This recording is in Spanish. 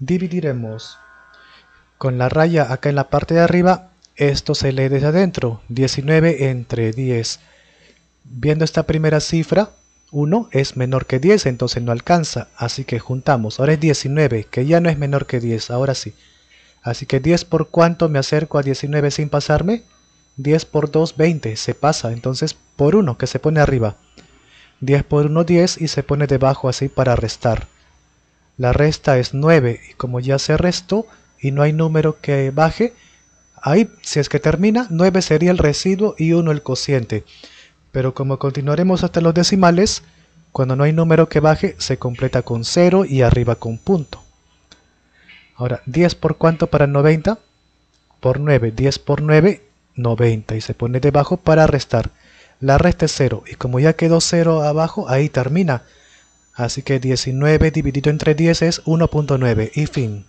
dividiremos con la raya acá en la parte de arriba esto se lee desde adentro 19 entre 10 viendo esta primera cifra 1 es menor que 10 entonces no alcanza así que juntamos ahora es 19 que ya no es menor que 10 ahora sí así que 10 por cuánto me acerco a 19 sin pasarme 10 por 2 20 se pasa entonces por 1 que se pone arriba 10 por 1 10 y se pone debajo así para restar la resta es 9 y como ya se restó y no hay número que baje, ahí si es que termina 9 sería el residuo y 1 el cociente. Pero como continuaremos hasta los decimales, cuando no hay número que baje se completa con 0 y arriba con punto. Ahora, 10 por cuánto para 90? Por 9, 10 por 9, 90 y se pone debajo para restar. La resta es 0 y como ya quedó 0 abajo, ahí termina Así que 19 dividido entre 10 es 1.9 y fin.